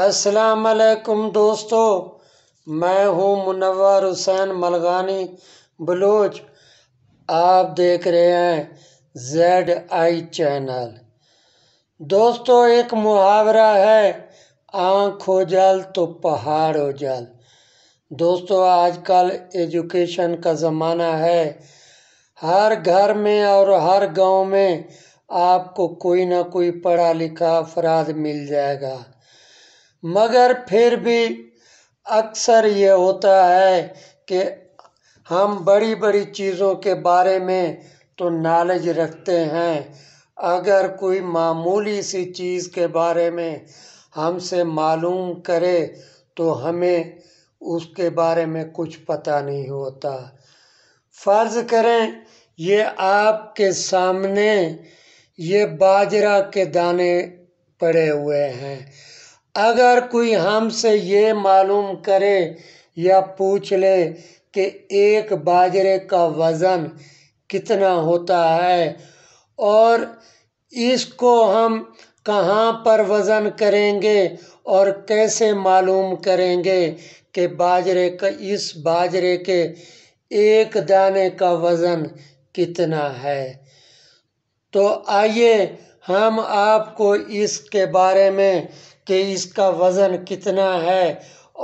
अस्सलाम वालेकुम दोस्तों मैं हूं मुनवर हुसैन मलगानी बलोच आप देख रहे हैं जेड आई चैनल दोस्तों एक मुहावरा है आँख हो जल तो पहाड़ हो जल दोस्तों आजकल एजुकेशन का ज़माना है हर घर में और हर गांव में आपको कोई ना कोई पढ़ा लिखा अफराद मिल जाएगा मगर फिर भी अक्सर ये होता है कि हम बड़ी बड़ी चीज़ों के बारे में तो नॉलेज रखते हैं अगर कोई मामूली सी चीज़ के बारे में हमसे मालूम करे तो हमें उसके बारे में कुछ पता नहीं होता फ़र्ज़ करें ये आपके सामने ये बाजरा के दाने पड़े हुए हैं अगर कोई हमसे ये मालूम करे या पूछ ले कि एक बाजरे का वज़न कितना होता है और इसको हम कहाँ पर वज़न करेंगे और कैसे मालूम करेंगे कि बाजरे का इस बाजरे के एक दाने का वज़न कितना है तो आइए हम आपको इसके बारे में कि इसका वज़न कितना है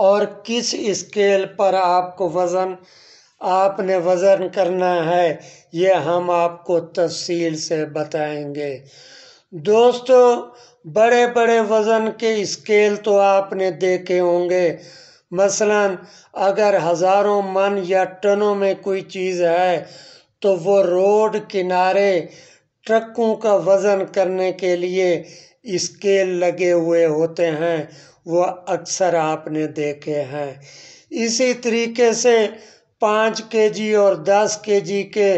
और किस स्केल पर आपको वज़न आपने वज़न करना है ये हम आपको तफसील से बताएंगे दोस्तों बड़े बड़े वज़न के स्केल तो आपने देखे होंगे मसलन अगर हज़ारों मन या टनों में कोई चीज़ है तो वो रोड किनारे ट्रकों का वज़न करने के लिए स्केल लगे हुए होते हैं वो अक्सर आपने देखे हैं इसी तरीके से पाँच के जी और दस के जी के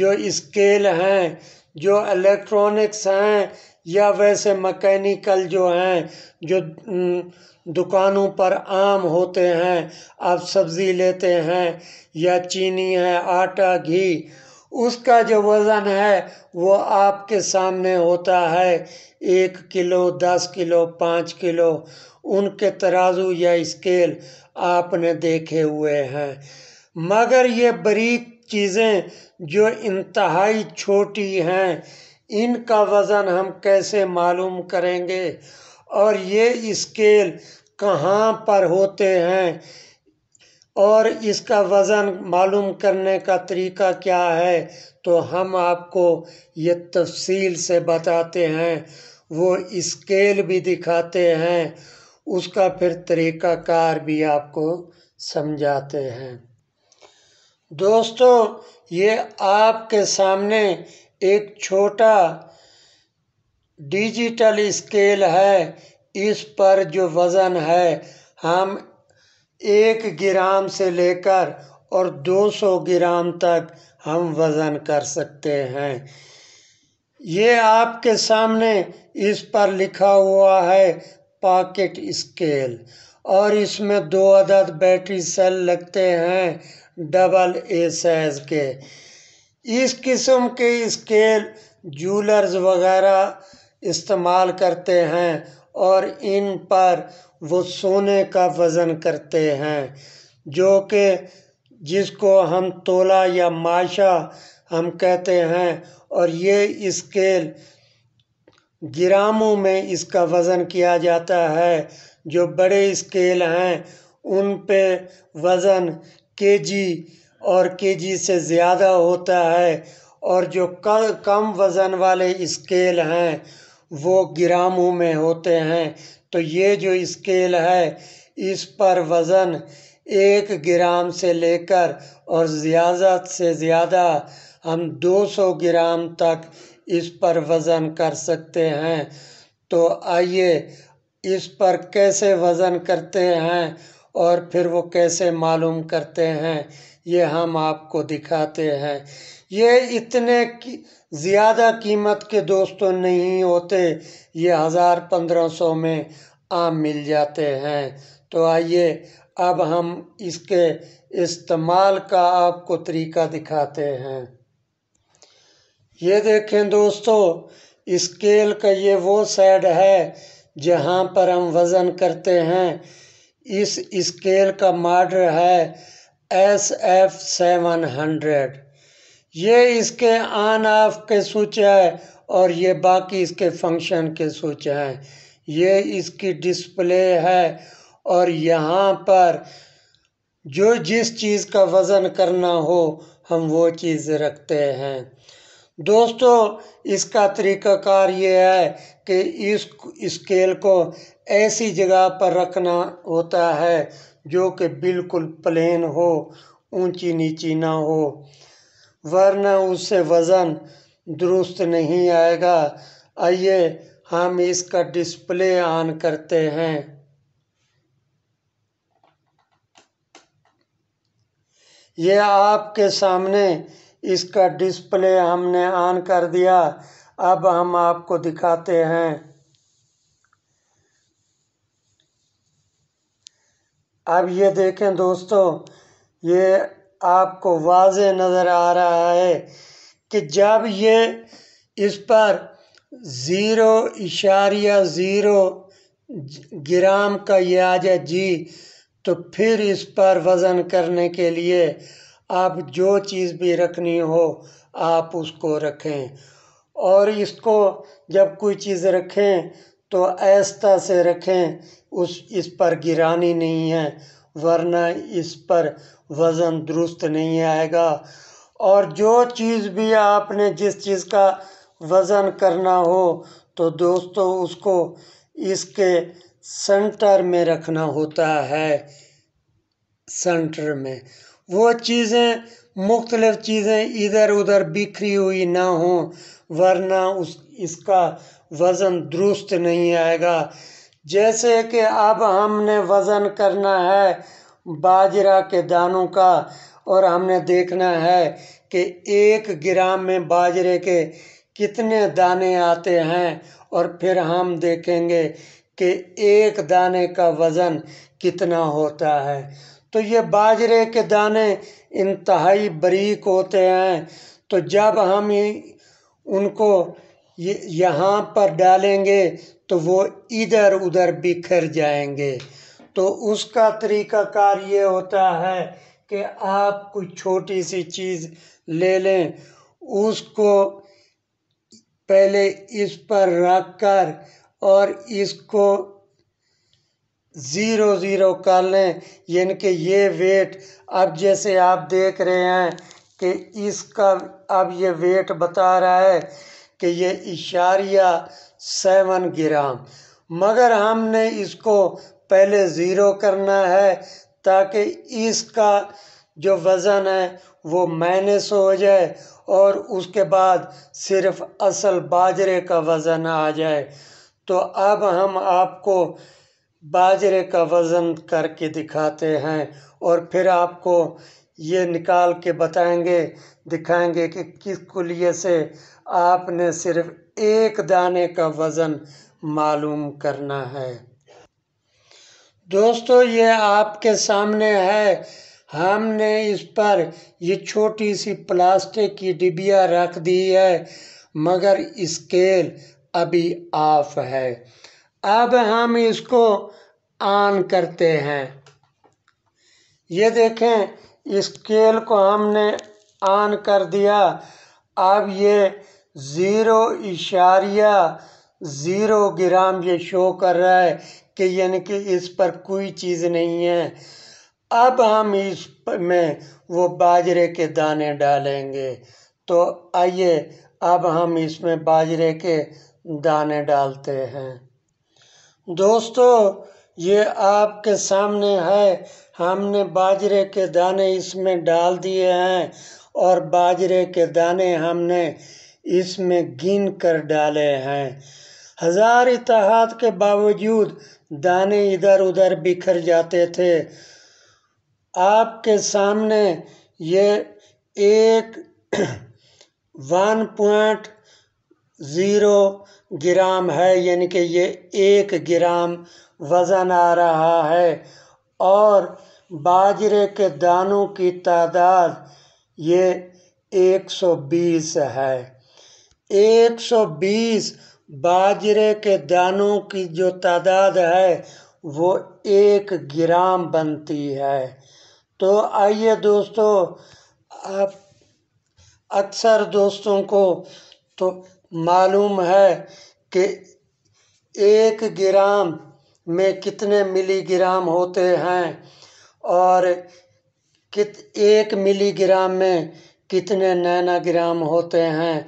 जो स्केल हैं जो इलेक्ट्रॉनिक्स हैं या वैसे मैकेनिकल जो हैं जो दुकानों पर आम होते हैं आप सब्ज़ी लेते हैं या चीनी है आटा घी उसका जो वज़न है वो आपके सामने होता है एक किलो दस किलो पाँच किलो उनके तराजू या स्केल आपने देखे हुए हैं मगर ये बरीक चीज़ें जो इंतहाई छोटी हैं इनका वज़न हम कैसे मालूम करेंगे और ये स्केल कहाँ पर होते हैं और इसका वज़न मालूम करने का तरीका क्या है तो हम आपको ये तफसील से बताते हैं वो स्केल भी दिखाते हैं उसका फिर तरीक़ाकार भी आपको समझाते हैं दोस्तों ये आपके सामने एक छोटा डिजिटल स्केल है इस पर जो वज़न है हम एक ग्राम से लेकर और 200 ग्राम तक हम वज़न कर सकते हैं ये आपके सामने इस पर लिखा हुआ है पॉकेट स्केल और इसमें दो अदद बैटरी सेल लगते हैं डबल ए साइज के इस किस्म के स्केल जूलर्स वगैरह इस्तेमाल करते हैं और इन पर वो सोने का वज़न करते हैं जो कि जिसको हम तोला या माशा हम कहते हैं और ये स्केल ग्रामों में इसका वज़न किया जाता है जो बड़े स्केल हैं उन पे वज़न केजी और केजी से ज़्यादा होता है और जो कम वज़न वाले स्केल हैं वो ग्रामों में होते हैं तो ये जो स्केल है इस पर वज़न एक ग्राम से लेकर और ज़्यादा से ज़्यादा हम 200 ग्राम तक इस पर वज़न कर सकते हैं तो आइए इस पर कैसे वज़न करते हैं और फिर वो कैसे मालूम करते हैं ये हम आपको दिखाते हैं ये इतने की ज़्यादा कीमत के दोस्तों तो नहीं होते ये हज़ार पंद्रह सौ में आम मिल जाते हैं तो आइए अब हम इसके इस्तेमाल का आपको तरीका दिखाते हैं ये देखें दोस्तों स्केल का ये वो साइड है जहाँ पर हम वज़न करते हैं इस स्केल का मॉडल है एस एफ सेवन हंड्रेड ये इसके ऑन ऑफ के स्विच है और ये बाकी इसके फंक्शन के स्विच हैं ये इसकी डिस्प्ले है और यहाँ पर जो जिस चीज़ का वज़न करना हो हम वो चीज़ रखते हैं दोस्तों इसका तरीक़ाकार ये है कि इस स्केल को ऐसी जगह पर रखना होता है जो कि बिल्कुल प्लेन हो ऊंची नीची ना हो वरना उससे वज़न दुरुस्त नहीं आएगा आइए हम इसका डिस्प्ले ऑन करते हैं ये आपके सामने इसका डिस्प्ले हमने ऑन कर दिया अब हम आपको दिखाते हैं अब ये देखें दोस्तों ये आपको वाज नज़र आ रहा है कि जब ये इस पर ज़ीरो इशारिया ज़ीरो ग्राम का ये आ जाए जी तो फिर इस पर वज़न करने के लिए आप जो चीज़ भी रखनी हो आप उसको रखें और इसको जब कोई चीज़ रखें तो ऐसा से रखें उस इस पर गिरानी नहीं है वरना इस पर वज़न दुरुस्त नहीं आएगा और जो चीज़ भी आपने जिस चीज़ का वज़न करना हो तो दोस्तों उसको इसके सेंटर में रखना होता है सेंटर में वो चीज़ें मुख्तलिफ़ चीज़ें इधर उधर बिखरी हुई ना हो वरना उस इसका वज़न दुरुस्त नहीं आएगा जैसे कि अब हमने वज़न करना है बाजरा के दानों का और हमने देखना है कि एक ग्राम में बाजरे के कितने दाने आते हैं और फिर हम देखेंगे कि एक दाने का वज़न कितना होता है तो ये बाजरे के दाने इंतहाई बरीक होते हैं तो जब हम उनको यहाँ पर डालेंगे तो वो इधर उधर बिखर जाएंगे तो उसका तरीकाकार ये होता है कि आप कोई छोटी सी चीज़ ले लें उसको पहले इस पर रख कर और इसको ज़ीरो ज़ीरो कर लें यानी कि ये वेट अब जैसे आप देख रहे हैं कि इसका अब ये वेट बता रहा है कि ये इशारिया सेवन ग्राम मगर हमने इसको पहले ज़ीरो करना है ताकि इसका जो वज़न है वो माइनस हो जाए और उसके बाद सिर्फ असल बाजरे का वज़न आ जाए तो अब हम आपको बाजरे का वज़न करके दिखाते हैं और फिर आपको ये निकाल के बताएंगे दिखाएंगे कि किस कुलिये से आपने सिर्फ एक दाने का वज़न मालूम करना है दोस्तों ये आपके सामने है हमने इस पर ये छोटी सी प्लास्टिक की डिबिया रख दी है मगर स्केल अभी ऑफ है अब हम इसको ऑन करते हैं ये देखें स्केल को हमने ऑन कर दिया अब ये ज़ीरो इशारिया ज़ीरो ग्राम ये शो कर रहा है कि यानी कि इस पर कोई चीज़ नहीं है अब हम इस में वो बाजरे के दाने डालेंगे तो आइए अब हम इसमें बाजरे के दाने डालते हैं दोस्तों ये आपके सामने है हमने बाजरे के दाने इसमें डाल दिए हैं और बाजरे के दाने हमने इसमें गिन कर डाले हैं हज़ार इतिहाद के बावजूद दाने इधर उधर बिखर जाते थे आपके सामने ये एक वन पॉइंट ज़ीरो ग्राम है यानी कि ये एक ग्राम वज़न आ रहा है और बाजरे के दानों की तादाद ये 120 है 120 बाजरे के दानों की जो तादाद है वो एक ग्राम बनती है तो आइए दोस्तों आप अक्सर दोस्तों को तो मालूम है कि एक ग्राम में कितने मिलीग्राम होते हैं और कित एक मिलीग्राम में कितने नैनाग्राम होते हैं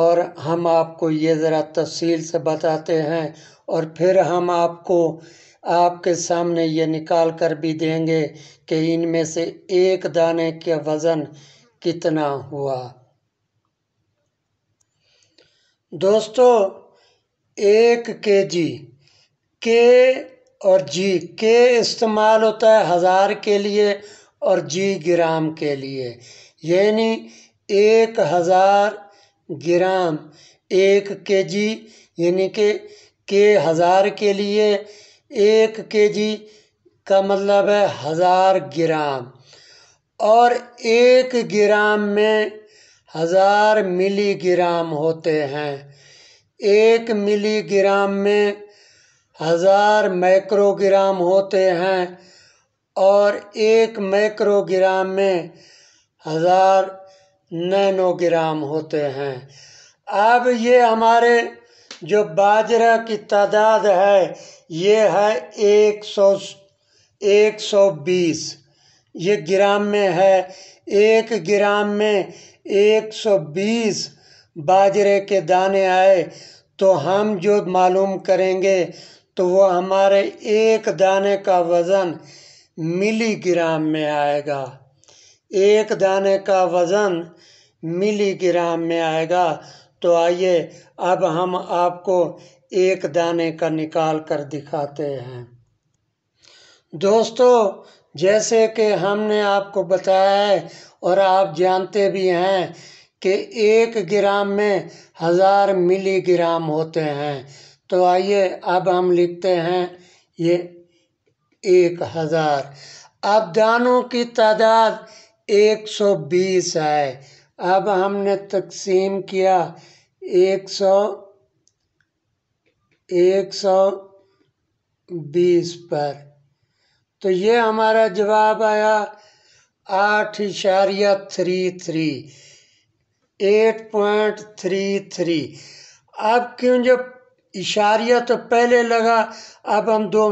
और हम आपको ये ज़रा तफसील से बताते हैं और फिर हम आपको आपके सामने ये निकाल कर भी देंगे कि इनमें से एक दाने का वज़न कितना हुआ दोस्तों एक के जी के और जी के इस्तेमाल होता है हज़ार के लिए और जी ग्राम के लिए यानी एक हज़ार ग्राम एक के जी यानी के के हज़ार के लिए एक के जी का मतलब है हज़ार ग्राम और एक ग्राम में हजार मिलीग्राम होते हैं एक मिलीग्राम में हजार माइक्रोग्राम होते हैं और एक माइक्रोग्राम में हजार नैनोग्राम होते हैं अब ये हमारे जो बाजरा की तादाद है ये है एक सौ एक सौ बीस ये ग्राम में है एक ग्राम में एक सौ बीस बाजरे के दाने आए तो हम जो मालूम करेंगे तो वो हमारे एक दाने का वज़न मिलीग्राम में आएगा एक दाने का वज़न मिलीग्राम में आएगा तो आइए अब हम आपको एक दाने का निकाल कर दिखाते हैं दोस्तों जैसे कि हमने आपको बताया है और आप जानते भी हैं कि एक ग्राम में हज़ार मिलीग्राम होते हैं तो आइए अब हम लिखते हैं ये एक हज़ार अब दानों की तादाद एक सौ बीस है अब हमने तकसीम किया एक सौ एक सौ बीस पर तो ये हमारा जवाब आया आठ इशारिया three three eight point three three अब क्यों जब इशारिया तो पहले लगा अब हम दो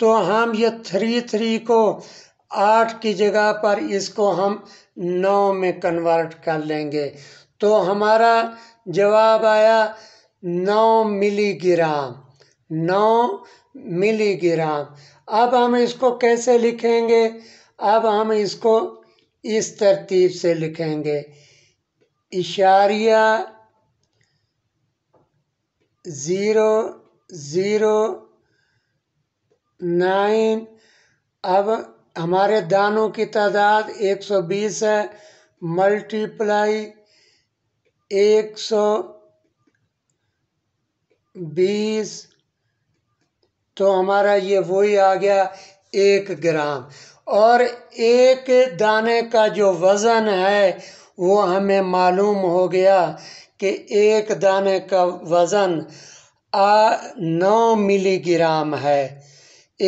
तो हम ये थ्री थ्री को आठ की जगह पर इसको हम नौ में कन्वर्ट कर लेंगे तो हमारा जवाब आया नौ मिलीग्राम नौ मिलीग्राम अब हम इसको कैसे लिखेंगे अब हम इसको इस तरतीब से लिखेंगे इशारिया ज़ीरो ज़ीरो नाइन अब हमारे दानों की तादाद 120 है मल्टीप्लाई एक सौ बीस तो हमारा ये वही आ गया एक ग्राम और एक दाने का जो वज़न है वो हमें मालूम हो गया कि एक दाने का वज़न आ नौ मिलीग्राम है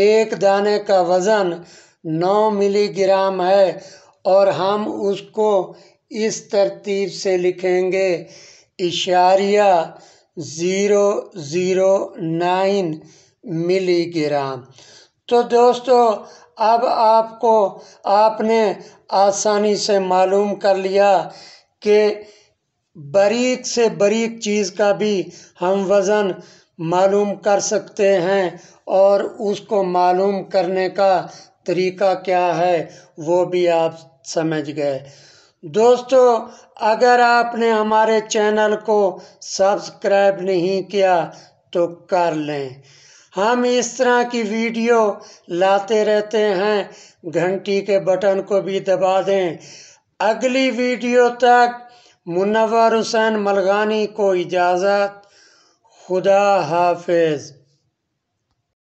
एक दाने का वज़न नौ मिलीग्राम है और हम उसको इस तरतीब से लिखेंगे इशारिया ज़ीरो ज़ीरो नाइन मिलीगिरा तो दोस्तों अब आपको आपने आसानी से मालूम कर लिया कि बारीक से बारीक चीज़ का भी हम वज़न मालूम कर सकते हैं और उसको मालूम करने का तरीका क्या है वो भी आप समझ गए दोस्तों अगर आपने हमारे चैनल को सब्सक्राइब नहीं किया तो कर लें हम इस तरह की वीडियो लाते रहते हैं घंटी के बटन को भी दबा दें अगली वीडियो तक मुनवर हुसैन मलगानी को इजाज़त खुदा हाफिज़